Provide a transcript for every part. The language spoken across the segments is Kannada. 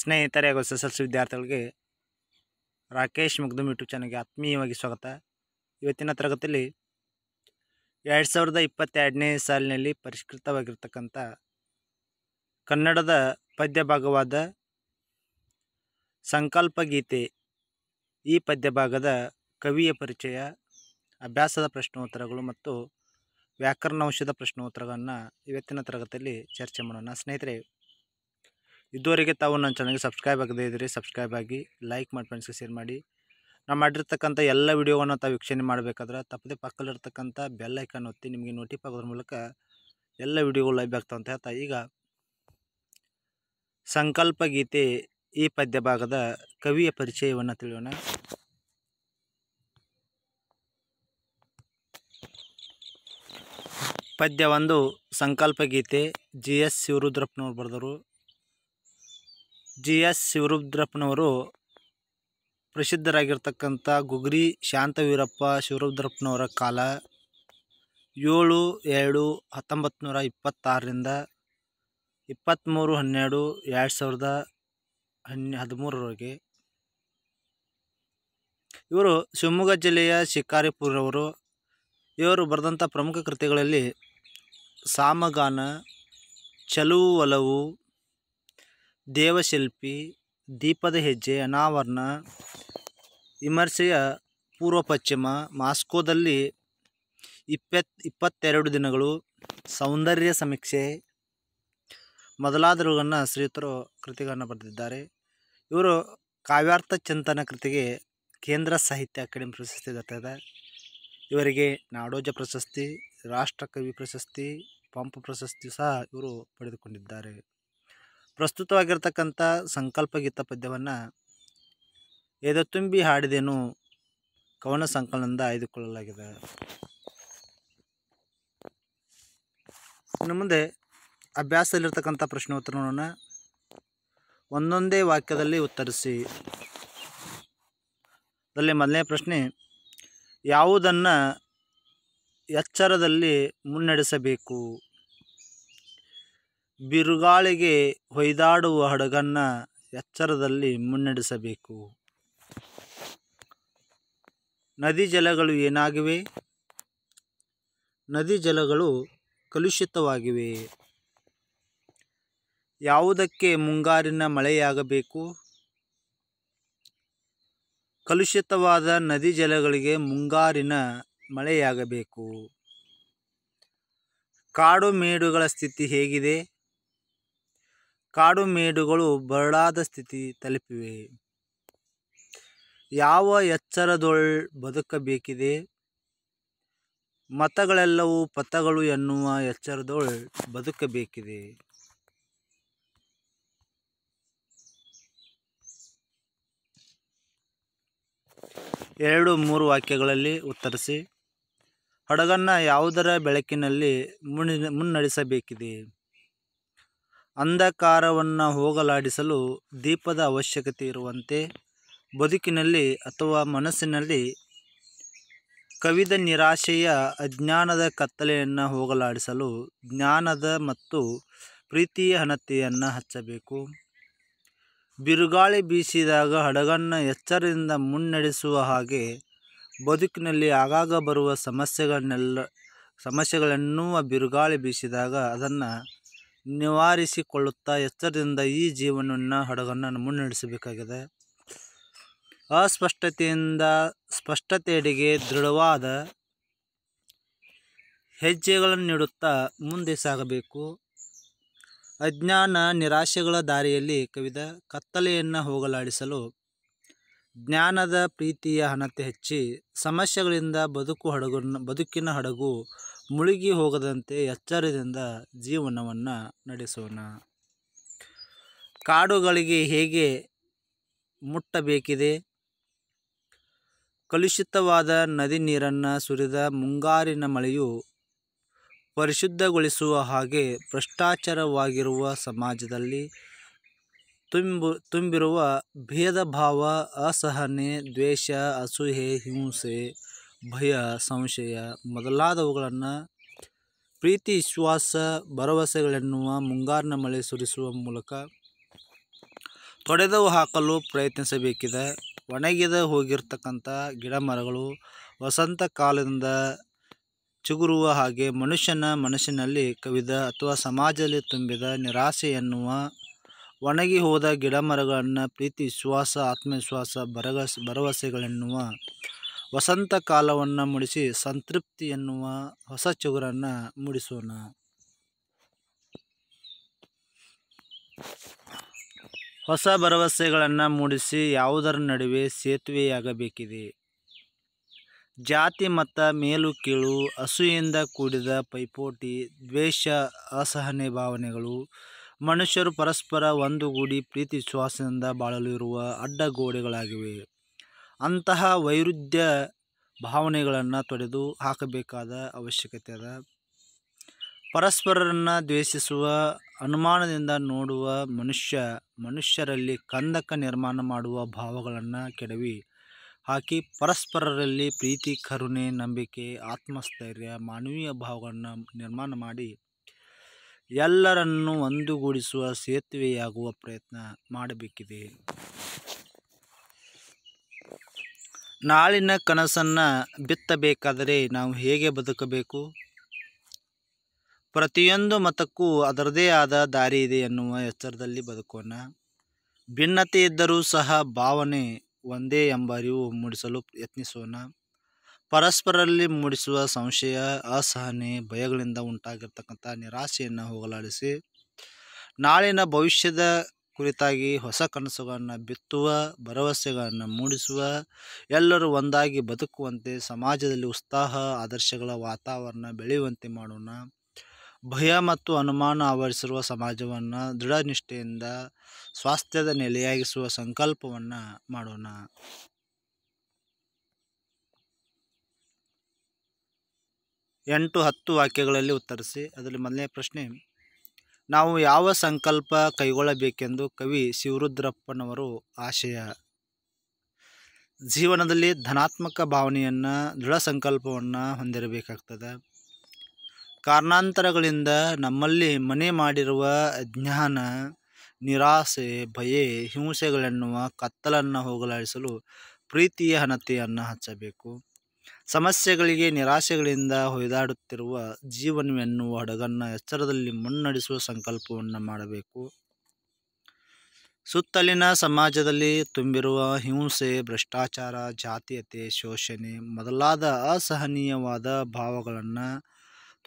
ಸ್ನೇಹಿತರೆ ಹಾಗೂ ಎಸ್ ಎಲ್ ಸಿ ವಿದ್ಯಾರ್ಥಿಗಳಿಗೆ ರಾಕೇಶ್ ಮುಗ್ದಮ್ ಯೂಟ್ಯೂಬ್ ಚಾನಲ್ಗೆ ಆತ್ಮೀಯವಾಗಿ ಸ್ವಾಗತ ಇವತ್ತಿನ ತರಗತಿಯಲ್ಲಿ ಎರಡು ಸಾವಿರದ ಇಪ್ಪತ್ತೆರಡನೇ ಸಾಲಿನಲ್ಲಿ ಪರಿಷ್ಕೃತವಾಗಿರ್ತಕ್ಕಂಥ ಕನ್ನಡದ ಪದ್ಯ ಭಾಗವಾದ ಸಂಕಲ್ಪ ಗೀತೆ ಈ ಪದ್ಯ ಭಾಗದ ಕವಿಯ ಪರಿಚಯ ಅಭ್ಯಾಸದ ಪ್ರಶ್ನೋತ್ತರಗಳು ಮತ್ತು ವ್ಯಾಕರಣಾಂಶದ ಪ್ರಶ್ನೋತ್ತರಗಳನ್ನು ಇವತ್ತಿನ ತರಗತಿಯಲ್ಲಿ ಚರ್ಚೆ ಮಾಡೋಣ ಸ್ನೇಹಿತರೆ ಇದುವರೆಗೆ ತಾವು ನನ್ನ ಚಾನಲ್ಗೆ ಸಬ್ಸ್ಕ್ರೈಬ್ ಆಗದೇ ಇದ್ದರೆ ಸಬ್ಸ್ಕ್ರೈಬ್ ಆಗಿ ಲೈಕ್ ಮಾಡಿ ಫ್ರೆಂಡ್ಸ್ಗೆ ಶೇರ್ ಮಾಡಿ ನಾವು ಮಾಡಿರ್ತಕ್ಕಂಥ ಎಲ್ಲ ವೀಡಿಯೋವನ್ನು ತಾವು ವೀಕ್ಷಣೆ ಮಾಡಬೇಕಾದ್ರೆ ತಪ್ಪದೆ ಪಕ್ಕದಲ್ಲಿರ್ತಕ್ಕಂಥ ಬೆಲ್ ಐಕನ್ ಒತ್ತಿ ನಿಮಗೆ ನೋಟಿಫ್ ಆಗೋದ್ರ ಮೂಲಕ ಎಲ್ಲ ವಿಡಿಯೋಗಳು ಲೈವ್ ಆಗ್ತಾವೆ ಅಂತ ಹೇಳ್ತಾ ಈಗ ಸಂಕಲ್ಪ ಗೀತೆ ಈ ಪದ್ಯ ಭಾಗದ ಕವಿಯ ಪರಿಚಯವನ್ನು ತಿಳಿಯೋಣ ಪದ್ಯ ಒಂದು ಸಂಕಲ್ಪ ಗೀತೆ ಜಿ ಎಸ್ ಶಿವರುದ್ರಪ್ಪನವ್ರು ಬರೆದರು ಜಿ ಎಸ್ ಶಿವರುದ್ರಪ್ಪನವರು ಪ್ರಸಿದ್ಧರಾಗಿರ್ತಕ್ಕಂಥ ಗುಗ್ರಿ ಶಾಂತವೀರಪ್ಪ ಶಿವರುದ್ರಪ್ಪನವರ ಕಾಲ ಏಳು ಎರಡು ಹತ್ತೊಂಬತ್ತು ನೂರ ಇಪ್ಪತ್ತಾರರಿಂದ ಇಪ್ಪತ್ತ್ಮೂರು ಹನ್ನೆರಡು ಎರಡು ಸಾವಿರದ ಹನ್ನೆ ಹದಿಮೂರರವರೆಗೆ ಇವರು ಶಿವಮೊಗ್ಗ ಜಿಲ್ಲೆಯ ಶಿಕಾರಿಪುರವರು ಇವರು ಬರೆದಂಥ ಪ್ರಮುಖ ಕೃತಿಗಳಲ್ಲಿ ಸಾಮಗಾನ ಚಲುವು ಒಲವು ದೇವಶಿಲ್ಪಿ ದೀಪದ ಹೆಜ್ಜೆ ಅನಾವರಣ ವಿಮರ್ಶೆಯ ಪೂರ್ವ ಪಶ್ಚಿಮ ಮಾಸ್ಕೋದಲ್ಲಿ ಇಪ್ಪತ್ ಇಪ್ಪತ್ತೆರಡು ದಿನಗಳು ಸೌಂದರ್ಯ ಸಮೀಕ್ಷೆ ಮೊದಲಾದರುಗಳನ್ನು ಶ್ರೀತರು ಕೃತಿಗಳನ್ನು ಬರೆದಿದ್ದಾರೆ ಇವರು ಕಾವ್ಯಾರ್ಥ ಚಿಂತನ ಕೃತಿಗೆ ಕೇಂದ್ರ ಸಾಹಿತ್ಯ ಅಕಾಡೆಮಿ ಪ್ರಶಸ್ತಿ ದೊರೆತಿದೆ ಇವರಿಗೆ ನಾಡೋಜ ಪ್ರಶಸ್ತಿ ರಾಷ್ಟ್ರಕವಿ ಪ್ರಶಸ್ತಿ ಪಂಪ ಪ್ರಶಸ್ತಿ ಸಹ ಇವರು ಪಡೆದುಕೊಂಡಿದ್ದಾರೆ ಪ್ರಸ್ತುತವಾಗಿರ್ತಕ್ಕಂಥ ಗೀತ ಪದ್ಯವನ್ನು ಎದೆ ತುಂಬಿ ಹಾಡಿದೇನು ಕವನ ಸಂಕಲನದಿಂದ ಆಯ್ದುಕೊಳ್ಳಲಾಗಿದೆ ಇನ್ನು ಮುಂದೆ ಅಭ್ಯಾಸದಲ್ಲಿರ್ತಕ್ಕಂಥ ಪ್ರಶ್ನೋತ್ತರವನ್ನು ಒಂದೊಂದೇ ವಾಕ್ಯದಲ್ಲಿ ಉತ್ತರಿಸಿ ಅದರಲ್ಲಿ ಮೊದಲನೇ ಪ್ರಶ್ನೆ ಯಾವುದನ್ನು ಎಚ್ಚರದಲ್ಲಿ ಮುನ್ನಡೆಸಬೇಕು ಬಿರುಗಾಳಿಗೆ ಹೊಯ್ದಾಡುವ ಹಡಗನ್ನ ಎಚ್ಚರದಲ್ಲಿ ಮುನ್ನಡೆಸಬೇಕು ನದಿ ಜಲಗಳು ಏನಾಗಿವೆ ನದಿ ಜಲಗಳು ಕಲುಷಿತವಾಗಿವೆ ಯಾವುದಕ್ಕೆ ಮುಂಗಾರಿನ ಮಳೆಯಾಗಬೇಕು ಕಲುಷಿತವಾದ ನದಿ ಜಲಗಳಿಗೆ ಮುಂಗಾರಿನ ಮಳೆಯಾಗಬೇಕು ಕಾಡು ಮೇಡುಗಳ ಸ್ಥಿತಿ ಹೇಗಿದೆ ಕಾಡು ಮೇಡುಗಳು ಬರಡಾದ ಸ್ಥಿತಿ ತಲುಪಿವೆ ಯಾವ ಎಚ್ಚರದೊಳ್ ಬದುಕಬೇಕಿದೆ ಮತಗಳೆಲ್ಲವೂ ಪಥಗಳು ಎನ್ನುವ ಎಚ್ಚರದೊಳ್ ಬದುಕಬೇಕಿದೆ ಎರಡು ಮೂರು ವಾಕ್ಯಗಳಲ್ಲಿ ಉತ್ತರಿಸಿ ಹಡಗನ್ನು ಯಾವುದರ ಬೆಳಕಿನಲ್ಲಿ ಮುನ್ನಡೆಸಬೇಕಿದೆ ಅಂಧಕಾರವನ್ನು ಹೋಗಲಾಡಿಸಲು ದೀಪದ ಅವಶ್ಯಕತೆ ಇರುವಂತೆ ಬದುಕಿನಲ್ಲಿ ಅಥವಾ ಮನಸ್ಸಿನಲ್ಲಿ ಕವಿದ ನಿರಾಶೆಯ ಅಜ್ಞಾನದ ಕತ್ತಲೆಯನ್ನು ಹೋಗಲಾಡಿಸಲು ಜ್ಞಾನದ ಮತ್ತು ಪ್ರೀತಿಯ ಹಣತೆಯನ್ನು ಹಚ್ಚಬೇಕು ಬಿರುಗಾಳಿ ಬೀಸಿದಾಗ ಹಡಗನ್ನು ಎಚ್ಚರದಿಂದ ಮುನ್ನಡೆಸುವ ಹಾಗೆ ಬದುಕಿನಲ್ಲಿ ಆಗಾಗ ಬರುವ ಸಮಸ್ಯೆಗಳನ್ನೆಲ್ಲ ಸಮಸ್ಯೆಗಳನ್ನೂ ಬಿರುಗಾಳಿ ಬೀಸಿದಾಗ ಅದನ್ನು ನಿವಾರಿಸಿಕೊಳ್ಳುತ್ತಾ ಎಚ್ಚರದಿಂದ ಈ ಜೀವನವನ್ನು ಹಡಗನ್ನು ಮುನ್ನಡೆಸಬೇಕಾಗಿದೆ ಅಸ್ಪಷ್ಟತೆಯಿಂದ ಸ್ಪಷ್ಟತೆಯಡೆಗೆ ದೃಢವಾದ ಹೆಜ್ಜೆಗಳನ್ನು ನೀಡುತ್ತಾ ಮುಂದೆ ಸಾಗಬೇಕು ಅಜ್ಞಾನ ನಿರಾಶೆಗಳ ದಾರಿಯಲ್ಲಿ ಕವಿದ ಕತ್ತಲೆಯನ್ನು ಹೋಗಲಾಡಿಸಲು ಜ್ಞಾನದ ಪ್ರೀತಿಯ ಹಣತೆ ಹೆಚ್ಚಿ ಸಮಸ್ಯೆಗಳಿಂದ ಬದುಕು ಹಡಗನ್ನು ಬದುಕಿನ ಹಡಗು ಮುಳುಗಿ ಹೋಗದಂತೆ ಎಚ್ಚರದಿಂದ ಜೀವನವನ್ನು ನಡೆಸೋಣ ಕಾಡುಗಳಿಗೆ ಹೇಗೆ ಮುಟ್ಟಬೇಕಿದೆ ಕಲುಷಿತವಾದ ನದಿ ನೀರನ್ನು ಸುರಿದ ಮುಂಗಾರಿನ ಮಳೆಯು ಪರಿಶುದ್ಧಗೊಳಿಸುವ ಹಾಗೆ ಭ್ರಷ್ಟಾಚಾರವಾಗಿರುವ ಸಮಾಜದಲ್ಲಿ ತುಂಬು ತುಂಬಿರುವ ಭೇದ ಭಾವ ಅಸಹನೆ ದ್ವೇಷ ಅಸೂಹೆ ಹಿಂಸೆ ಭಯ ಸಂಶಯ ಮೊದಲಾದವುಗಳನ್ನು ಪ್ರೀತಿ ವಿಶ್ವಾಸ ಭರವಸೆಗಳೆನ್ನುವ ಮುಂಗಾರಿನ ಮಳೆ ಸುರಿಸುವ ಮೂಲಕ ತೊಡೆದು ಹಾಕಲು ಪ್ರಯತ್ನಿಸಬೇಕಿದೆ ಒಣಗಿದ ಹೋಗಿರ್ತಕ್ಕಂಥ ಗಿಡ ಮರಗಳು ವಸಂತ ಕಾಲದಿಂದ ಚಿಗುರುವ ಹಾಗೆ ಮನುಷ್ಯನ ಮನಸ್ಸಿನಲ್ಲಿ ಕವಿದ ಅಥವಾ ಸಮಾಜದಲ್ಲಿ ತುಂಬಿದ ನಿರಾಸೆ ಎನ್ನುವ ಒಣಗಿ ಹೋದ ಗಿಡ ಮರಗಳನ್ನು ಪ್ರೀತಿ ವಿಶ್ವಾಸ ಆತ್ಮವಿಶ್ವಾಸ ಭರವಸೆ ಭರವಸೆಗಳೆನ್ನುವ ವಸಂತ ಕಾಲವನ್ನು ಮುಡಿಸಿ ಸಂತೃಪ್ತಿ ಎನ್ನುವ ಹೊಸ ಚಿಗುರನ್ನು ಮೂಡಿಸೋಣ ಹೊಸ ಭರವಸೆಗಳನ್ನು ಮೂಡಿಸಿ ಯಾವುದರ ನಡುವೆ ಸೇತುವೆಯಾಗಬೇಕಿದೆ ಜಾತಿ ಮತ ಮೇಲು ಕೀಳು ಹಸುವಿಂದ ಕೂಡಿದ ಪೈಪೋಟಿ ದ್ವೇಷ ಅಸಹನೆ ಭಾವನೆಗಳು ಮನುಷ್ಯರು ಪರಸ್ಪರ ಒಂದುಗೂಡಿ ಪ್ರೀತಿ ಶ್ವಾಸದಿಂದ ಬಾಳಲು ಇರುವ ಅಡ್ಡಗೋಡೆಗಳಾಗಿವೆ ಅಂತಹ ವೈರುಧ್ಯ ಭಾವನೆಗಳನ್ನು ತೊಡೆದು ಹಾಕಬೇಕಾದ ಅವಶ್ಯಕತೆ ಅದ ಪರಸ್ಪರರನ್ನು ದ್ವೇಷಿಸುವ ಅನುಮಾನದಿಂದ ನೋಡುವ ಮನುಷ್ಯ ಮನುಷ್ಯರಲ್ಲಿ ಕಂದಕ ನಿರ್ಮಾಣ ಮಾಡುವ ಭಾವಗಳನ್ನು ಕೆಡವಿ ಹಾಕಿ ಪರಸ್ಪರರಲ್ಲಿ ಪ್ರೀತಿ ಕರುಣೆ ನಂಬಿಕೆ ಆತ್ಮಸ್ಥೈರ್ಯ ಮಾನವೀಯ ಭಾವಗಳನ್ನು ನಿರ್ಮಾಣ ಮಾಡಿ ಎಲ್ಲರನ್ನು ಒಂದುಗೂಡಿಸುವ ಸೇತುವೆಯಾಗುವ ಪ್ರಯತ್ನ ಮಾಡಬೇಕಿದೆ ನಾಳಿನ ಕನಸನ್ನು ಬಿತ್ತಬೇಕಾದರೆ ನಾವು ಹೇಗೆ ಬದುಕಬೇಕು ಪ್ರತಿಯೊಂದು ಮತಕ್ಕೂ ಅದರದೇ ಆದ ದಾರಿ ಇದೆ ಎನ್ನುವ ಎಚ್ಚರದಲ್ಲಿ ಬದುಕೋಣ ಭಿನ್ನತೆ ಇದ್ದರೂ ಸಹ ಭಾವನೆ ಒಂದೇ ಎಂಬ ಅರಿವು ಮೂಡಿಸಲು ಯತ್ನಿಸೋಣ ಪರಸ್ಪರಲ್ಲಿ ಮೂಡಿಸುವ ಸಂಶಯ ಅಸಹನೆ ಭಯಗಳಿಂದ ಉಂಟಾಗಿರ್ತಕ್ಕಂಥ ನಿರಾಸೆಯನ್ನು ಹೋಗಲಾಡಿಸಿ ನಾಳಿನ ಭವಿಷ್ಯದ ಕುರಿತಾಗಿ ಹೊಸ ಕನಸುಗಳನ್ನು ಬಿತ್ತುವ ಭರವಸೆಗಳನ್ನು ಮೂಡಿಸುವ ಎಲ್ಲರೂ ಒಂದಾಗಿ ಬದುಕುವಂತೆ ಸಮಾಜದಲ್ಲಿ ಉತ್ಸಾಹ ಆದರ್ಶಗಳ ವಾತಾವರಣ ಬೆಳೆಯುವಂತೆ ಮಾಡೋಣ ಭಯ ಮತ್ತು ಅನುಮಾನ ಆವರಿಸಿರುವ ಸಮಾಜವನ್ನು ದೃಢ ನಿಷ್ಠೆಯಿಂದ ಸ್ವಾಸ್ಥ್ಯದ ನೆಲೆಯಾಗಿಸುವ ಸಂಕಲ್ಪವನ್ನು ಮಾಡೋಣ ಎಂಟು ಹತ್ತು ವಾಕ್ಯಗಳಲ್ಲಿ ಉತ್ತರಿಸಿ ಅದರಲ್ಲಿ ಮೊದಲನೇ ಪ್ರಶ್ನೆ ನಾವು ಯಾವ ಸಂಕಲ್ಪ ಕೈಗೊಳ್ಳಬೇಕೆಂದು ಕವಿ ಶಿವರುದ್ರಪ್ಪನವರು ಆಶಯ ಜೀವನದಲ್ಲಿ ಧನಾತ್ಮಕ ಭಾವನೆಯನ್ನು ದೃಢ ಸಂಕಲ್ಪವನ್ನು ಹೊಂದಿರಬೇಕಾಗ್ತದೆ ಕಾರಣಾಂತರಗಳಿಂದ ನಮ್ಮಲ್ಲಿ ಮನೆ ಮಾಡಿರುವ ಜ್ಞಾನ ನಿರಾಸೆ ಭಯ ಹಿಂಸೆಗಳೆನ್ನುವ ಕತ್ತಲನ್ನು ಹೋಗಲಾಡಿಸಲು ಪ್ರೀತಿಯ ಹಣತೆಯನ್ನು ಹಚ್ಚಬೇಕು ಸಮಸ್ಯೆಗಳಿಗೆ ನಿರಾಸೆಗಳಿಂದ ಹೊಯ್ದಾಡುತ್ತಿರುವ ಜೀವನವೆನ್ನುವ ಹಡಗನ್ನು ಎಚ್ಚರದಲ್ಲಿ ಮುನ್ನಡೆಸುವ ಸಂಕಲ್ಪವನ್ನು ಮಾಡಬೇಕು ಸುತ್ತಲಿನ ಸಮಾಜದಲ್ಲಿ ತುಂಬಿರುವ ಹಿಂಸೆ ಭ್ರಷ್ಟಾಚಾರ ಜಾತೀಯತೆ ಶೋಷಣೆ ಮೊದಲಾದ ಅಸಹನೀಯವಾದ ಭಾವಗಳನ್ನು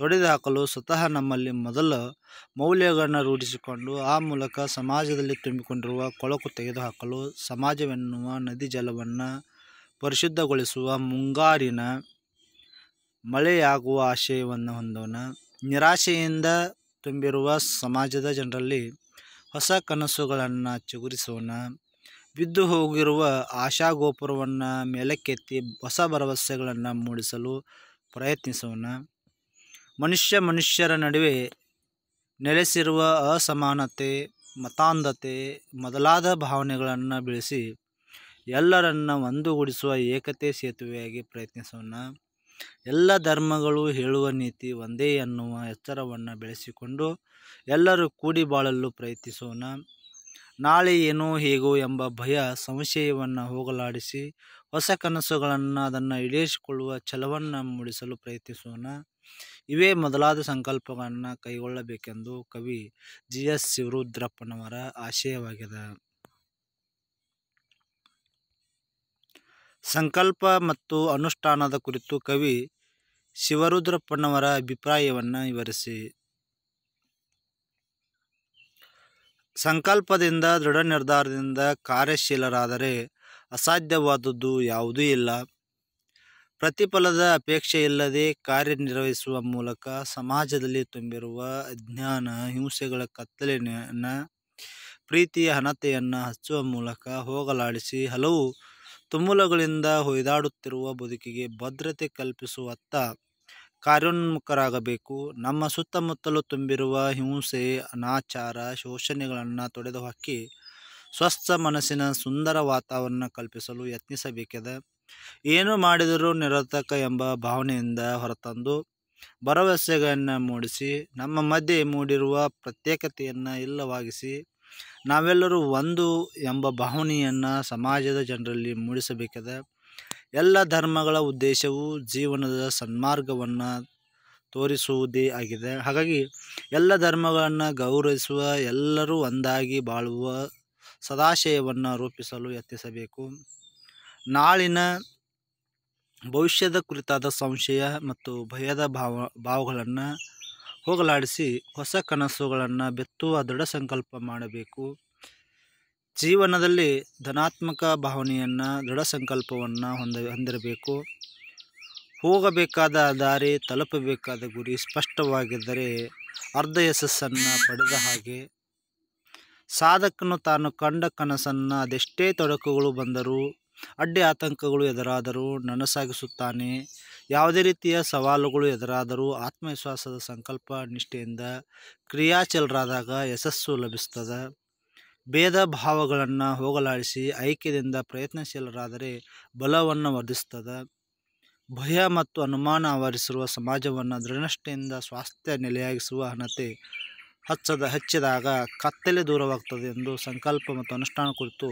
ತೊಡೆದುಹಾಕಲು ಸ್ವತಃ ನಮ್ಮಲ್ಲಿ ಮೊದಲ ಮೌಲ್ಯಗಳನ್ನು ರೂಢಿಸಿಕೊಂಡು ಆ ಮೂಲಕ ಸಮಾಜದಲ್ಲಿ ತುಂಬಿಕೊಂಡಿರುವ ಕೊಳಕು ತೆಗೆದುಹಾಕಲು ಸಮಾಜವೆನ್ನುವ ನದಿ ಜಲವನ್ನು ಪರಿಶುದ್ಧಗೊಳಿಸುವ ಮುಂಗಾರಿನ ಮಳೆಯಾಗುವ ಆಶಯವನ್ನು ಹೊಂದೋಣ ನಿರಾಶೆಯಿಂದ ತುಂಬಿರುವ ಸಮಾಜದ ಜನರಲ್ಲಿ ಹೊಸ ಕನಸುಗಳನ್ನು ಚಿಗುರಿಸೋಣ ಬಿದ್ದು ಹೋಗಿರುವ ಆಶಾಗೋಪುರವನ್ನು ಮೇಲಕ್ಕೆತ್ತಿ ಹೊಸ ಭರವಸೆಗಳನ್ನು ಮೂಡಿಸಲು ಪ್ರಯತ್ನಿಸೋಣ ಮನುಷ್ಯ ಮನುಷ್ಯರ ನಡುವೆ ನೆಲೆಸಿರುವ ಅಸಮಾನತೆ ಮತಾಂಧತೆ ಮೊದಲಾದ ಭಾವನೆಗಳನ್ನು ಬೆಳೆಸಿ ಎಲ್ಲರನ್ನು ಒಂದುಗೂಡಿಸುವ ಏಕತೆ ಸೇತುವೆಯಾಗಿ ಪ್ರಯತ್ನಿಸೋಣ ಎಲ್ಲ ಧರ್ಮಗಳು ಹೇಳುವ ನೀತಿ ಒಂದೇ ಅನ್ನುವ ಎಚ್ಚರವನ್ನು ಬೆಳೆಸಿಕೊಂಡು ಎಲ್ಲರೂ ಕೂಡಿ ಬಾಳಲು ಪ್ರಯತ್ನಿಸೋಣ ನಾಳೆ ಏನೋ ಹೇಗೋ ಎಂಬ ಭಯ ಸಂಶಯವನ್ನು ಹೋಗಲಾಡಿಸಿ ಹೊಸ ಕನಸುಗಳನ್ನು ಅದನ್ನು ಈಡೇರಿಸಿಕೊಳ್ಳುವ ಛಲವನ್ನು ಮೂಡಿಸಲು ಪ್ರಯತ್ನಿಸೋಣ ಇವೇ ಮೊದಲಾದ ಸಂಕಲ್ಪಗಳನ್ನು ಕೈಗೊಳ್ಳಬೇಕೆಂದು ಕವಿ ಜಿ ಎಸ್ ಶಿವರುದ್ರಪ್ಪನವರ ಆಶಯವಾಗಿದೆ ಸಂಕಲ್ಪ ಮತ್ತು ಅನುಷ್ಠಾನದ ಕುರಿತು ಕವಿ ಶಿವರುದ್ರಪ್ಪನವರ ಅಭಿಪ್ರಾಯವನ್ನು ವಿವರಿಸಿ ಸಂಕಲ್ಪದಿಂದ ದೃಢ ನಿರ್ಧಾರದಿಂದ ಕಾರ್ಯಶೀಲರಾದರೆ ಅಸಾಧ್ಯವಾದದ್ದು ಯಾವುದೂ ಇಲ್ಲ ಪ್ರತಿಫಲದ ಅಪೇಕ್ಷೆ ಇಲ್ಲದೆ ಕಾರ್ಯನಿರ್ವಹಿಸುವ ಮೂಲಕ ಸಮಾಜದಲ್ಲಿ ತುಂಬಿರುವ ಅಜ್ಞಾನ ಹಿಂಸೆಗಳ ಕತ್ತಲೆಯನ್ನು ಪ್ರೀತಿಯ ಹಣತೆಯನ್ನು ಹಚ್ಚುವ ಮೂಲಕ ಹೋಗಲಾಡಿಸಿ ಹಲವು ತುಮುಲಗಳಿಂದ ಹೊಯ್ದಾಡುತ್ತಿರುವ ಬದುಕಿಗೆ ಭದ್ರತೆ ಕಲ್ಪಿಸುವತ್ತ ಕಾರ್ಯೋನ್ಮುಖರಾಗಬೇಕು. ನಮ್ಮ ಸುತ್ತಮುತ್ತಲು ತುಂಬಿರುವ ಹಿಂಸೆ, ಅನಾಚಾರ, ಶೋಷಣೆಗಳನ್ನು ತೊಡೆದುಹಾಕಿ ಸ್ವಸ್ಥ ಮನಸ್ಸಿನ ಸುಂದರ ವಾತಾವರಣ ಕಲ್ಪಿಸಲು ಯತ್ನಿಸಬೇಕಿದೆ. ಏನು ಮಾಡಿದರೂ ನಿರತಕ ಎಂಬ ಭಾವನೆಯಿಂದ ಹೊರತಂದು, ಭರವಸೆಗಳನ್ನು ಮೂಡಿಸಿ, ನಮ್ಮ ಮಧ್ಯೆ ಮೂಡಿರುವ ಪ್ರತ್ಯೇಕತೆಯನ್ನು ಇಲ್ಲವಾಗಿಸಿ ನಾವೆಲ್ಲರೂ ಒಂದು ಎಂಬ ಭಾವನೆಯನ್ನು ಸಮಾಜದ ಜನರಲ್ಲಿ ಮೂಡಿಸಬೇಕಿದೆ ಎಲ್ಲ ಧರ್ಮಗಳ ಉದ್ದೇಶವು ಜೀವನದ ಸನ್ಮಾರ್ಗವನ್ನು ತೋರಿಸುವುದೇ ಆಗಿದೆ ಹಾಗಾಗಿ ಎಲ್ಲ ಧರ್ಮಗಳನ್ನು ಗೌರವಿಸುವ ಎಲ್ಲರೂ ಒಂದಾಗಿ ಬಾಳುವ ಸದಾಶಯವನ್ನು ರೂಪಿಸಲು ಯತ್ನಿಸಬೇಕು ನಾಳಿನ ಭವಿಷ್ಯದ ಕುರಿತಾದ ಸಂಶಯ ಮತ್ತು ಭಯದ ಭಾವ ಭಾವಗಳನ್ನು ಹೋಗಲಾಡಿಸಿ ಹೊಸ ಕನಸುಗಳನ್ನು ಬೆತ್ತುವ ದೃಢ ಸಂಕಲ್ಪ ಮಾಡಬೇಕು ಜೀವನದಲ್ಲಿ ಧನಾತ್ಮಕ ಭಾವನೆಯನ್ನು ದೃಢ ಸಂಕಲ್ಪವನ್ನು ಹೊಂದ ಹೊಂದಿರಬೇಕು ಹೋಗಬೇಕಾದ ದಾರಿ ತಲುಪಬೇಕಾದ ಗುರಿ ಸ್ಪಷ್ಟವಾಗಿದ್ದರೆ ಅರ್ಧ ಯಶಸ್ಸನ್ನು ಪಡೆದ ಹಾಗೆ ಸಾಧಕನು ತಾನು ಕಂಡ ಕನಸನ್ನು ಅದೆಷ್ಟೇ ತೊಡಕುಗಳು ಬಂದರೂ ಅಡ್ಡಿ ಆತಂಕಗಳು ಎದುರಾದರೂ ನನಸಾಗಿಸುತ್ತಾನೆ ಯಾವುದೇ ರೀತಿಯ ಸವಾಲುಗಳು ಎದುರಾದರೂ ಆತ್ಮವಿಶ್ವಾಸದ ಸಂಕಲ್ಪ ನಿಷ್ಠೆಯಿಂದ ಕ್ರಿಯಾಶೀಲರಾದಾಗ ಯಶಸ್ಸು ಲಭಿಸುತ್ತದೆ ಭೇದ ಭಾವಗಳನ್ನು ಹೋಗಲಾಡಿಸಿ ಐಕ್ಯದಿಂದ ಪ್ರಯತ್ನಶೀಲರಾದರೆ ಬಲವನ್ನು ವರ್ಧಿಸ್ತದೆ ಭಯ ಮತ್ತು ಅನುಮಾನ ಆವರಿಸಿರುವ ಸಮಾಜವನ್ನು ದೃಢನಿಷ್ಠೆಯಿಂದ ಸ್ವಾಸ್ಥ್ಯ ನೆಲೆಯಾಗಿಸುವ ಅನತೆ ಹಚ್ಚದ ಹಚ್ಚಿದಾಗ ಕತ್ತಲೆ ದೂರವಾಗ್ತದೆ ಎಂದು ಸಂಕಲ್ಪ ಮತ್ತು ಅನುಷ್ಠಾನ ಕುರಿತು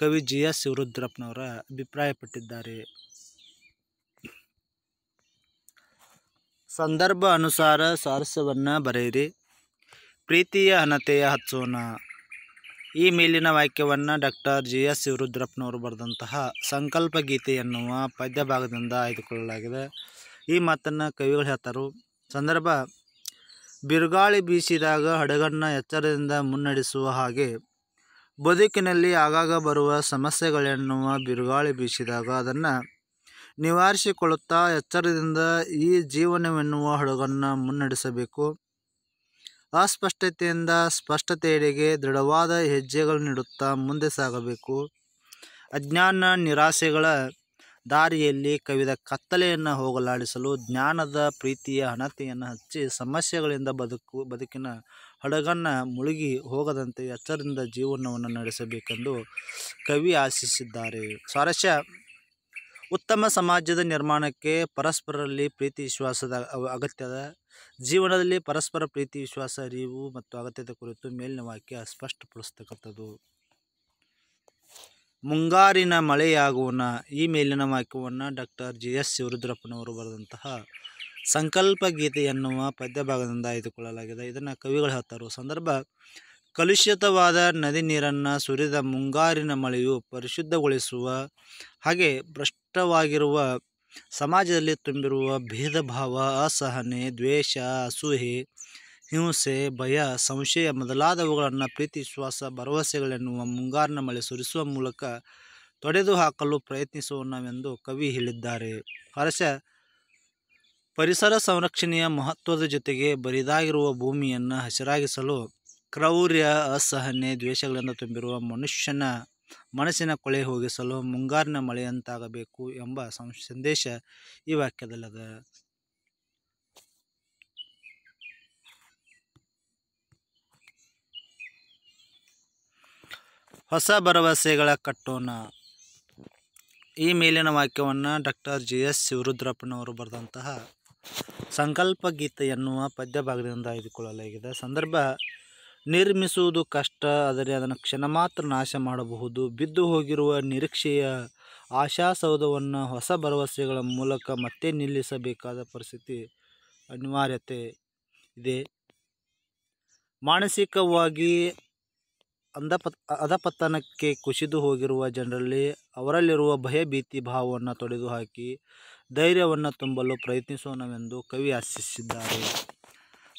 ಕವಿ ಜಿ ಎಸ್ ಶಿವರುದ್ರಪ್ಪನವರ ಅಭಿಪ್ರಾಯಪಟ್ಟಿದ್ದಾರೆ ಸಂದರ್ಭ ಅನುಸಾರ ಸಾರಸ್ಯವನ್ನು ಬರೆಯಿರಿ ಪ್ರೀತಿಯ ಹಣತೆಯ ಹಚ್ಚೋಣ ಈ ಮೇಲಿನ ವಾಕ್ಯವನ್ನು ಡಾಕ್ಟರ್ ಜಿ ಎಸ್ ಶಿವರುದ್ರಪ್ಪನವರು ಬರೆದಂತಹ ಸಂಕಲ್ಪ ಗೀತೆ ಎನ್ನುವ ಪದ್ಯ ಭಾಗದಿಂದ ಆಯ್ದುಕೊಳ್ಳಲಾಗಿದೆ ಈ ಮಾತನ್ನು ಕವಿಗಳು ಹೇಳ್ತಾರು ಸಂದರ್ಭ ಬಿರುಗಾಳಿ ಬೀಸಿದಾಗ ಹಡಗನ್ನ ಎಚ್ಚರದಿಂದ ಮುನ್ನಡೆಸುವ ಹಾಗೆ ಬದುಕಿನಲ್ಲಿ ಆಗಾಗ ಬರುವ ಸಮಸ್ಯೆಗಳೆನ್ನುವ ಬಿರುಗಾಳಿ ಬೀಸಿದಾಗ ಅದನ್ನು ನಿವಾರಿಸಿಕೊಳ್ಳುತ್ತಾ ಎಚ್ಚರದಿಂದ ಈ ಜೀವನವೆನ್ನುವ ಹಡಗನ್ನು ಮುನ್ನಡೆಸಬೇಕು ಅಸ್ಪಷ್ಟತೆಯಿಂದ ಸ್ಪಷ್ಟತೆಯಡೆಗೆ ದೃಢವಾದ ಹೆಜ್ಜೆಗಳು ನೀಡುತ್ತಾ ಮುಂದೆ ಸಾಗಬೇಕು ಅಜ್ಞಾನ ನಿರಾಸೆಗಳ ದಾರಿಯಲ್ಲಿ ಕವಿದ ಕತ್ತಲೆಯನ್ನು ಹೋಗಲಾಡಿಸಲು ಜ್ಞಾನದ ಪ್ರೀತಿಯ ಹಣತೆಯನ್ನು ಹಚ್ಚಿ ಸಮಸ್ಯೆಗಳಿಂದ ಬದುಕು ಬದುಕಿನ ಹಡಗನ್ನು ಮುಳುಗಿ ಹೋಗದಂತೆ ಎಚ್ಚರದಿಂದ ಜೀವನವನ್ನು ನಡೆಸಬೇಕೆಂದು ಕವಿ ಆಶಿಸಿದ್ದಾರೆ ಸ್ವಾರಸ್ಯ ಉತ್ತಮ ಸಮಾಜದ ನಿರ್ಮಾಣಕ್ಕೆ ಪರಸ್ಪರರಲ್ಲಿ ಪ್ರೀತಿ ವಿಶ್ವಾಸದ ಅಗತ್ಯದ ಜೀವನದಲ್ಲಿ ಪರಸ್ಪರ ಪ್ರೀತಿ ವಿಶ್ವಾಸ ಅರಿವು ಮತ್ತು ಅಗತ್ಯತೆ ಕುರಿತು ಮೇಲಿನ ವಾಕ್ಯ ಸ್ಪಷ್ಟಪಡಿಸ್ತಕ್ಕಂಥದ್ದು ಮುಂಗಾರಿನ ಮಳೆಯಾಗುವನ ಈ ಮೇಲಿನ ವಾಕ್ಯವನ್ನು ಡಾಕ್ಟರ್ ಜಿ ಎಸ್ ಶಿವರುದ್ರಪ್ಪನವರು ಬರೆದಂತಹ ಸಂಕಲ್ಪ ಗೀತೆ ಎನ್ನುವ ಪದ್ಯ ಭಾಗದಿಂದ ಆಯ್ದುಕೊಳ್ಳಲಾಗಿದೆ ಇದನ್ನು ಕವಿಗಳು ಹೇಳ್ತಾರೋ ಸಂದರ್ಭ ಕಲುಷಿತವಾದ ನದಿ ನೀರನ್ನು ಸುರಿದ ಮುಂಗಾರಿನ ಮಳೆಯು ಪರಿಶುದ್ಧಗೊಳಿಸುವ ಹಾಗೆ ಭ್ರಷ್ಟವಾಗಿರುವ ಸಮಾಜದಲ್ಲಿ ತುಂಬಿರುವ ಭೇದ ಭಾವ ಅಸಹನೆ ದ್ವೇಷ ಅಸೂಹೆ ಹಿಂಸೆ ಭಯ ಸಂಶಯ ಮೊದಲಾದವುಗಳನ್ನು ಪ್ರೀತಿ ವಿಶ್ವಾಸ ಭರವಸೆಗಳೆನ್ನುವ ಮುಂಗಾರಿನ ಮಳೆ ಸುರಿಸುವ ಮೂಲಕ ತೊಡೆದು ಹಾಕಲು ಪ್ರಯತ್ನಿಸೋಣವೆಂದು ಕವಿ ಹೇಳಿದ್ದಾರೆ ಹರಸ ಪರಿಸರ ಸಂರಕ್ಷಣೆಯ ಮಹತ್ವದ ಜೊತೆಗೆ ಬರಿದಾಗಿರುವ ಭೂಮಿಯನ್ನು ಹಸಿರಾಗಿಸಲು ಕ್ರೌರ್ಯ ಅಸಹನೆ ದ್ವೇಷಗಳಿಂದ ತುಂಬಿರುವ ಮನುಷ್ಯನ ಮನಸ್ಸಿನ ಕೊಳೆ ಹೋಗಿಸಲು ಮುಂಗಾರಿನ ಮಳೆಯಂತಾಗಬೇಕು ಎಂಬ ಸಂದೇಶ ಈ ವಾಕ್ಯದಲ್ಲದ ಹೊಸ ಭರವಸೆಗಳ ಕಟ್ಟೋಣ ಈ ಮೇಲಿನ ವಾಕ್ಯವನ್ನು ಡಾಕ್ಟರ್ ಜಿ ಎಸ್ ಶಿವರುದ್ರಪ್ಪನವರು ಬರೆದಂತಹ ಸಂಕಲ್ಪ ಗೀತೆ ಎನ್ನುವ ಪದ್ಯ ಭಾಗದಿಂದ ಆಯ್ದುಕೊಳ್ಳಲಾಗಿದೆ ಸಂದರ್ಭ ನಿರ್ಮಿಸುವುದು ಕಷ್ಟ ಆದರೆ ಅದನ್ನು ಕ್ಷಣ ಮಾತ್ರ ನಾಶ ಮಾಡಬಹುದು ಬಿದ್ದು ಹೋಗಿರುವ ನಿರೀಕ್ಷೆಯ ಆಶಾಸೌಧವನ್ನು ಹೊಸ ಭರವಸೆಗಳ ಮೂಲಕ ಮತ್ತೆ ನಿಲ್ಲಿಸಬೇಕಾದ ಪರಿಸ್ಥಿತಿ ಅನಿವಾರ್ಯತೆ ಇದೆ ಮಾನಸಿಕವಾಗಿ ಅಂಧಪ ಅಧಪತನಕ್ಕೆ ಕುಸಿದು ಹೋಗಿರುವ ಜನರಲ್ಲಿ ಅವರಲ್ಲಿರುವ ಭಯ ಭೀತಿ ಭಾವವನ್ನು ತೊಡೆದುಹಾಕಿ ಧೈರ್ಯವನ್ನು ತುಂಬಲು ಪ್ರಯತ್ನಿಸೋಣವೆಂದು ಕವಿ ಆಶಿಸಿದ್ದಾರೆ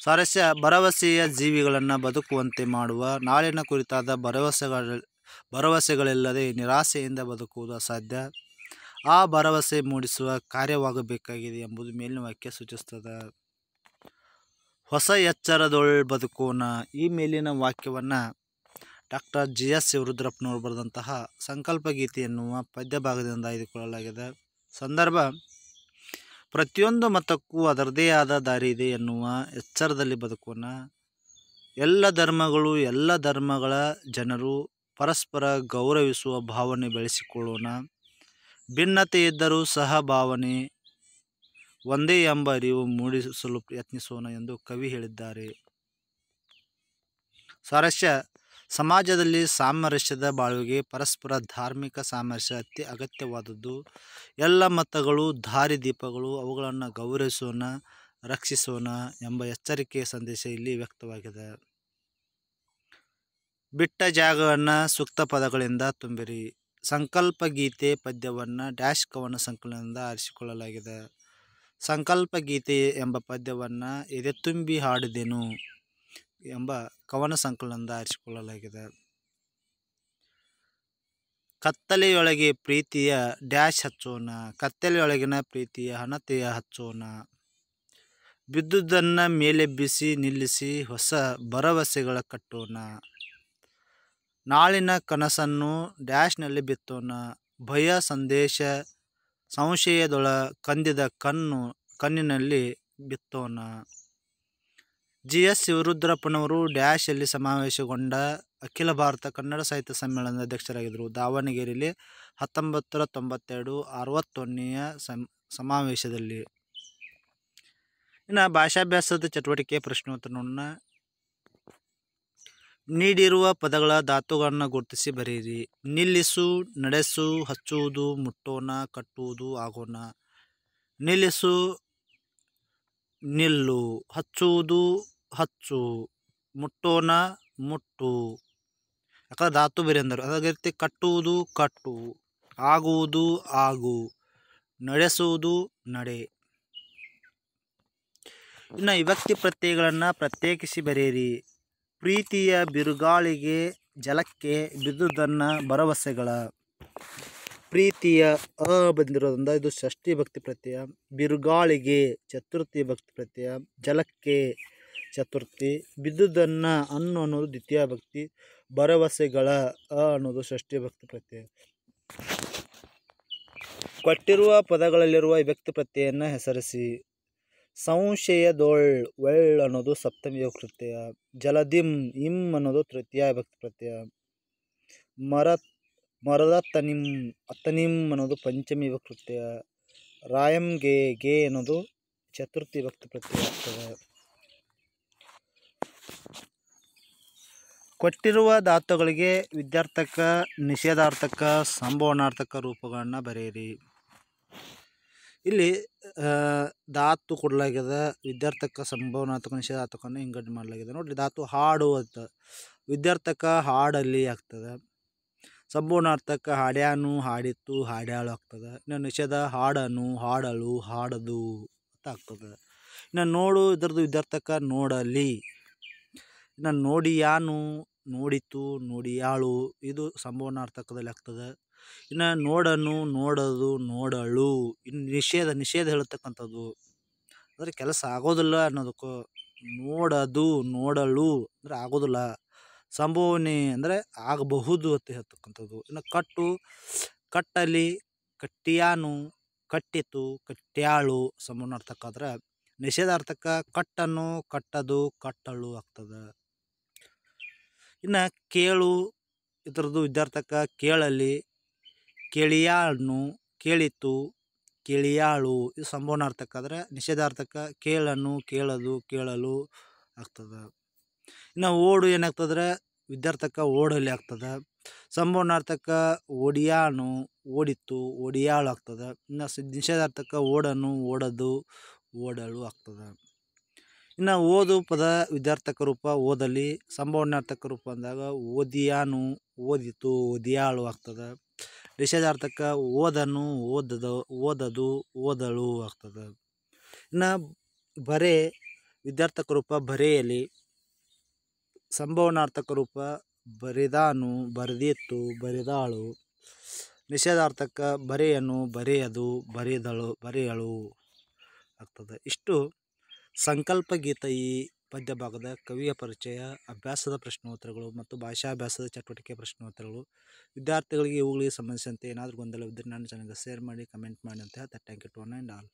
ಸ್ವಾರಸ್ಯ ಭರವಸೆಯ ಜೀವಿಗಳನ್ನು ಬದುಕುವಂತೆ ಮಾಡುವ ನಾಳಿನ ಕುರಿತಾದ ಭರವಸೆಗಳ ಭರವಸೆಗಳಿಲ್ಲದೆ ನಿರಾಸೆಯಿಂದ ಬದುಕುವುದು ಅಸಾಧ್ಯ ಆ ಭರವಸೆ ಮೂಡಿಸುವ ಕಾರ್ಯವಾಗಬೇಕಾಗಿದೆ ಎಂಬುದು ಮೇಲಿನ ವಾಕ್ಯ ಸೂಚಿಸ್ತದೆ ಹೊಸ ಎಚ್ಚರದೊಳ್ ಬದುಕೋಣ ಈ ಮೇಲಿನ ವಾಕ್ಯವನ್ನು ಡಾಕ್ಟರ್ ಜಿ ಎಸ್ ಶಿವರುದ್ರಪ್ಪನವರು ಬರೆದಂತಹ ಸಂಕಲ್ಪ ಗೀತೆ ಎನ್ನುವ ಪದ್ಯ ಭಾಗದಿಂದ ಆಯ್ದುಕೊಳ್ಳಲಾಗಿದೆ ಸಂದರ್ಭ ಪ್ರತಿಯೊಂದು ಮತಕ್ಕೂ ಅದರದೇ ಆದ ದಾರಿ ಇದೆ ಎನ್ನುವ ಎಚ್ಚರದಲ್ಲಿ ಬದುಕೋಣ ಎಲ್ಲ ಧರ್ಮಗಳು ಎಲ್ಲ ಧರ್ಮಗಳ ಜನರು ಪರಸ್ಪರ ಗೌರವಿಸುವ ಭಾವನೆ ಬೆಳೆಸಿಕೊಳ್ಳೋಣ ಭಿನ್ನತೆ ಇದ್ದರೂ ಸಹ ಭಾವನೆ ಒಂದೇ ಎಂಬ ಅರಿವು ಮೂಡಿಸಲು ಯತ್ನಿಸೋಣ ಎಂದು ಕವಿ ಹೇಳಿದ್ದಾರೆ ಸಾರಸ್ಯ ಸಮಾಜದಲ್ಲಿ ಸಾಮರಸ್ಯದ ಬಾಳ್ವೆಗೆ ಪರಸ್ಪರ ಧಾರ್ಮಿಕ ಸಾಮರಸ್ಯ ಅತಿ ಅಗತ್ಯವಾದದ್ದು ಎಲ್ಲ ಮತಗಳು ದಾರಿದೀಪಗಳು ಅವುಗಳನ್ನು ಗೌರವಿಸೋಣ ರಕ್ಷಿಸೋಣ ಎಂಬ ಎಚ್ಚರಿಕೆಯ ಸಂದೇಶ ಇಲ್ಲಿ ವ್ಯಕ್ತವಾಗಿದೆ ಬಿಟ್ಟ ಜಾಗವನ್ನು ಸೂಕ್ತ ಪದಗಳಿಂದ ತುಂಬಿರಿ ಸಂಕಲ್ಪ ಗೀತೆ ಪದ್ಯವನ್ನು ಡ್ಯಾಶ್ ಕವನ ಸಂಕಲನದಿಂದ ಆರಿಸಿಕೊಳ್ಳಲಾಗಿದೆ ಸಂಕಲ್ಪ ಗೀತೆ ಎಂಬ ಪದ್ಯವನ್ನು ಎದೆ ತುಂಬಿ ಹಾಡಿದೆನು ಎಂಬ ಕವನ ಸಂಕಲನದಿಂದ ಆರಿಸಿಕೊಳ್ಳಲಾಗಿದೆ ಕತ್ತಲೆಯೊಳಗೆ ಪ್ರೀತಿಯ ಡ್ಯಾಶ್ ಹಚ್ಚೋಣ ಕತ್ತಲೆಯೊಳಗಿನ ಪ್ರೀತಿಯ ಹಣತೆಯ ಹಚ್ಚೋಣ ಬಿದ್ದುದನ್ನು ಮೇಲೆಬ್ಬಿಸಿ ನಿಲ್ಲಿಸಿ ಹೊಸ ಭರವಸೆಗಳ ಕಟ್ಟೋಣ ನಾಳಿನ ಕನಸನ್ನು ಡ್ಯಾಶ್ನಲ್ಲಿ ಬಿತ್ತೋಣ ಭಯ ಸಂದೇಶ ಸಂಶಯದೊಳ ಕಂದಿದ ಕಣ್ಣು ಕಣ್ಣಿನಲ್ಲಿ ಬಿತ್ತೋಣ ಜಿ ಎಸ್ ಶಿವರುದ್ರಪ್ಪನವರು ಡ್ಯಾಶಲ್ಲಿ ಸಮಾವೇಶಗೊಂಡ ಅಖಿಲ ಭಾರತ ಕನ್ನಡ ಸಾಹಿತ್ಯ ಸಮ್ಮೇಳನದ ಅಧ್ಯಕ್ಷರಾಗಿದ್ದರು ದಾವಣಗೆರೆಯಲ್ಲಿ ಹತ್ತೊಂಬತ್ತು ತೊಂಬತ್ತೆರಡು ಅರವತ್ತೊಂದನೆಯ ಸಮ್ ಸಮಾವೇಶದಲ್ಲಿ ಇನ್ನು ಭಾಷಾಭ್ಯಾಸದ ಚಟುವಟಿಕೆ ಪ್ರಶ್ನೋತ್ತರ ನೋಡೋಣ ನೀಡಿರುವ ಪದಗಳ ಧಾತುಗಳನ್ನು ಗುರುತಿಸಿ ಬರೆಯಿರಿ ನಿಲ್ಲಿಸು ನಡೆಸು ಹಚ್ಚುವುದು ಮುಟ್ಟೋಣ ಕಟ್ಟುವುದು ಆಗೋಣ ನಿಲ್ಲಿಸು ನಿಲ್ಲು ಹಚ್ಚುವುದು ಹಚ್ಚು ಮುಟ್ಟೋನ ಮುಟ್ಟು ಯಾಕಂದ್ರೆ ಧಾತು ಬೇರೆ ಅಂದರು ಅದಾಗಿರ್ತಿ ಕಟ್ಟುವುದು ಕಟ್ಟು ಆಗುವುದು ಆಗು ನಡೆಸುವುದು ನಡೆ ಇನ್ನು ವಿಭಕ್ತಿ ಪ್ರತ್ಯಯಗಳನ್ನು ಪ್ರತ್ಯೇಕಿಸಿ ಬರೆಯಿರಿ ಪ್ರೀತಿಯ ಬಿರುಗಾಳಿಗೆ ಜಲಕ್ಕೆ ಬಿದ್ದುದನ್ನ ಭರವಸೆಗಳ ಪ್ರೀತಿಯ ಅ ಬಂದಿರೋದ್ರಿಂದ ಇದು ಷಷ್ಠಿ ಭಕ್ತಿ ಪ್ರತ್ಯಯ ಬಿರುಗಾಳಿಗೆ ಚತುರ್ಥಿ ಭಕ್ತಿ ಪ್ರತ್ಯಯ ಜಲಕ್ಕೆ ಚತುರ್ಥಿ ಬಿದ್ದುದನ್ನು ಅನ್ನು ಅನ್ನೋದು ದ್ವಿತೀಯ ಭಕ್ತಿ ಭರವಸೆಗಳ ಅ ಅನ್ನೋದು ಷಷ್ಠಿ ಭಕ್ತಿ ಪ್ರತ್ಯಯ ಕೊಟ್ಟಿರುವ ಪದಗಳಲ್ಲಿರುವ ವ್ಯಕ್ತಿ ಪ್ರತ್ಯಯನ್ನು ಹೆಸರಿಸಿ ಸಂಶಯದೋಳ್ ವೆಳ್ ಅನ್ನೋದು ಸಪ್ತಮಿಯ ಕೃತ್ಯ ಜಲದಿಂ ಇಂ ಅನ್ನೋದು ತೃತೀಯ ಭಕ್ತಿ ಪ್ರತ್ಯಯ ಮರ ಮರದ ತನಿಂ ಅತನಿಂ ಅನ್ನೋದು ಪಂಚಮಿ ಯುವ ಪ್ರತ್ಯಯ ರಾಯಂ ಗೆ ಗೆ ಅನ್ನೋದು ಚತುರ್ಥಿ ಭಕ್ತಿ ಪ್ರತ್ಯಯ ಆಗ್ತದೆ ಕೊಟ್ಟಿರುವ ಧಾತುಗಳಿಗೆ ವಿದ್ಯಾರ್ಥಕ ನಿಷೇಧಾರ್ಥಕ ಸಂಭವನಾರ್ಥಕ ರೂಪಗಳನ್ನು ಬರೆಯಿರಿ ಇಲ್ಲಿ ಧಾತು ಕೊಡಲಾಗಿದೆ ವಿದ್ಯಾರ್ಥಕ ಸಂಭವನಾರ್ಥಕ ನಿಷೇಧಾರ್ಥಕವನ್ನು ಹಿಂಗಡ್ ಮಾಡಲಾಗಿದೆ ನೋಡಿರಿ ಧಾತು ಹಾಡು ಅಂತ ವಿದ್ಯಾರ್ಥಕ ಹಾಡಲ್ಲಿ ಆಗ್ತದೆ ಸಂಭವನಾರ್ಥಕ ಹಾಡ್ಯಾನು ಹಾಡಿತ್ತು ಹಾಡ್ಯಾಳು ಆಗ್ತದೆ ಇನ್ನು ನಿಷೇಧ ಹಾಡನು ಹಾಡಲು ಹಾಡದು ಅಂತ ಆಗ್ತದೆ ಇನ್ನು ನೋಡು ಇದರದ್ದು ವಿದ್ಯಾರ್ಥಕ ನೋಡಲಿ ಇನ್ನು ನೋಡಿಯಾನು ನೋಡಿತು ನೋಡಿಯಾಳು ಇದು ಸಂಭವನಾರ್ಥಕದಲ್ಲಿ ಆಗ್ತದೆ ಇನ್ನು ನೋಡನು ನೋಡದು ನೋಡಳು ಇನ್ನು ನಿಷೇಧ ನಿಷೇಧ ಹೇಳ್ತಕ್ಕಂಥದ್ದು ಅಂದರೆ ಕೆಲಸ ಆಗೋದಿಲ್ಲ ಅನ್ನೋದಕ್ಕೂ ನೋಡದು ನೋಡಳು ಅಂದರೆ ಆಗೋದಿಲ್ಲ ಸಂಭವನೆ ಅಂದರೆ ಆಗಬಹುದು ಅಂತ ಹೇಳ್ತಕ್ಕಂಥದ್ದು ಇನ್ನು ಕಟ್ಟು ಕಟ್ಟಲಿ ಕಟ್ಟಿಯಾನು ಕಟ್ಟಿತು ಕಟ್ಟ್ಯಾಳು ಸಂಭವನಾರ್ಥಕ ಆದ್ರೆ ನಿಷೇಧಾರ್ಥಕ ಕಟ್ಟನ್ನು ಕಟ್ಟದು ಕಟ್ಟಳು ಆಗ್ತದೆ ಇನ್ನು ಕೇಳು ಇದರದ್ದು ವಿದ್ಯಾರ್ಥಕ ಕೇಳಲಿ ಕೇಳಿಯಾಳ್ನು ಕೇಳಿತು ಕೇಳಿಯಾಳು ಇದು ಸಂಭವನಾರ್ಥಕ ಆದರೆ ನಿಷೇಧಾರ್ಥಕ ಕೇಳನ್ನು ಕೇಳದು ಕೇಳಲು ಆಗ್ತದೆ ಇನ್ನು ಓಡು ಏನಾಗ್ತದ್ರೆ ವಿದ್ಯಾರ್ಥಕ ಓಡಲಿ ಆಗ್ತದೆ ಸಂಭವನಾರ್ಥಕ ಓಡಿಯಾಣು ಓಡಿತು ಓಡಿಯಾಳು ಆಗ್ತದೆ ಇನ್ನು ನಿಷೇಧಾರ್ಥಕ ಓಡನ್ನು ಓಡದು ಓಡಲು ಆಗ್ತದೆ ಇನ್ನು ಓದು ಪದ ವಿದ್ಯಾರ್ಥಕ ರೂಪ ಓದಲ್ಲಿ ಸಂಭವನಾರ್ಥಕ ರೂಪ ಅಂದಾಗ ಓದಿಯಾನು ಓದಿತು ಓದಿಯಾಳು ಆಗ್ತದೆ ನಿಷೇಧಾರ್ಥಕ ಓದನು ಓದದ ಓದದು ಓದಳು ಆಗ್ತದೆ ಇನ್ನು ಬರೆ ವಿದ್ಯಾರ್ಥಕ ರೂಪ ಬರೆಯಲಿ ಸಂಭವನಾರ್ಥಕ ರೂಪ ಬರೆದಾನು ಬರೆದಿತ್ತು ಬರೆದಾಳು ನಿಷೇಧಾರ್ಥಕ ಬರೆಯನು ಬರೆಯದು ಬರೆದಳು ಬರೆಯಳು ಆಗ್ತದೆ ಇಷ್ಟು ಗೀತ ಈ ಪದ್ಯ ಭಾಗದ ಕವಿಯ ಪರಿಚಯ ಅಭ್ಯಾಸದ ಪ್ರಶ್ನೋತ್ತರಗಳು ಮತ್ತು ಭಾಷಾಭ್ಯಾಸದ ಚಟುವಟಿಕೆ ಪ್ರಶ್ನೋತ್ತರಗಳು ವಿದ್ಯಾರ್ಥಿಗಳಿಗೆ ಇವುಗಳಿಗೆ ಸಂಬಂಧಿಸಿದಂತೆ ಏನಾದರೂ ಗೊಂದಲವಿದ್ದರೆ ನನ್ನ ಚಾನಲ್ಗೆ ಶೇರ್ ಮಾಡಿ ಕಮೆಂಟ್ ಮಾಡಿ ಅಂತ ಹೇಳ್ತಾ thank you to one and all